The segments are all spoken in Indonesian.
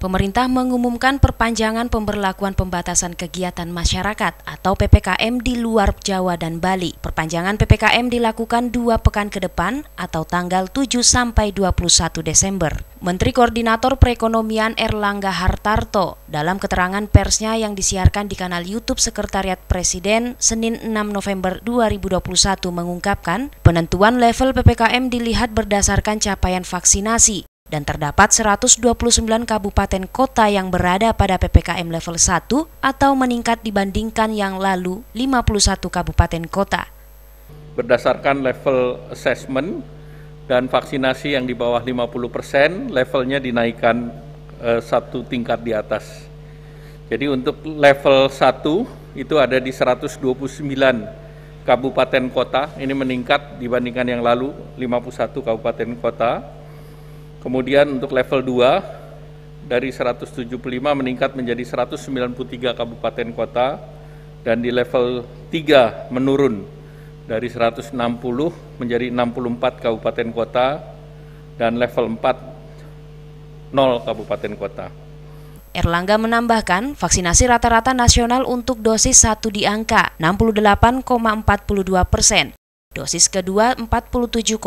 pemerintah mengumumkan perpanjangan pemberlakuan pembatasan kegiatan masyarakat atau PPKM di luar Jawa dan Bali. Perpanjangan PPKM dilakukan dua pekan ke depan atau tanggal 7 sampai 21 Desember. Menteri Koordinator Perekonomian Erlangga Hartarto dalam keterangan persnya yang disiarkan di kanal YouTube Sekretariat Presiden Senin 6 November 2021 mengungkapkan penentuan level PPKM dilihat berdasarkan capaian vaksinasi dan terdapat 129 kabupaten kota yang berada pada PPKM level 1 atau meningkat dibandingkan yang lalu 51 kabupaten kota. Berdasarkan level assessment dan vaksinasi yang di bawah 50%, persen levelnya dinaikkan eh, satu tingkat di atas. Jadi untuk level 1 itu ada di 129 kabupaten kota, ini meningkat dibandingkan yang lalu 51 kabupaten kota Kemudian untuk level 2 dari 175 meningkat menjadi 193 kabupaten kota dan di level 3 menurun dari 160 menjadi 64 kabupaten kota dan level 4 0 kabupaten kota. Erlangga menambahkan, vaksinasi rata-rata nasional untuk dosis 1 di angka 68,42 persen Dosis kedua 47,55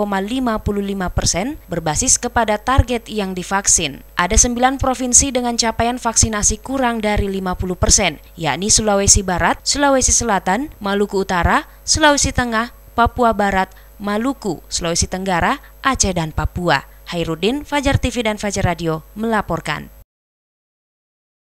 persen berbasis kepada target yang divaksin. Ada sembilan provinsi dengan capaian vaksinasi kurang dari 50 persen, yakni Sulawesi Barat, Sulawesi Selatan, Maluku Utara, Sulawesi Tengah, Papua Barat, Maluku, Sulawesi Tenggara, Aceh, dan Papua. Hairudin, Fajar TV dan Fajar Radio melaporkan.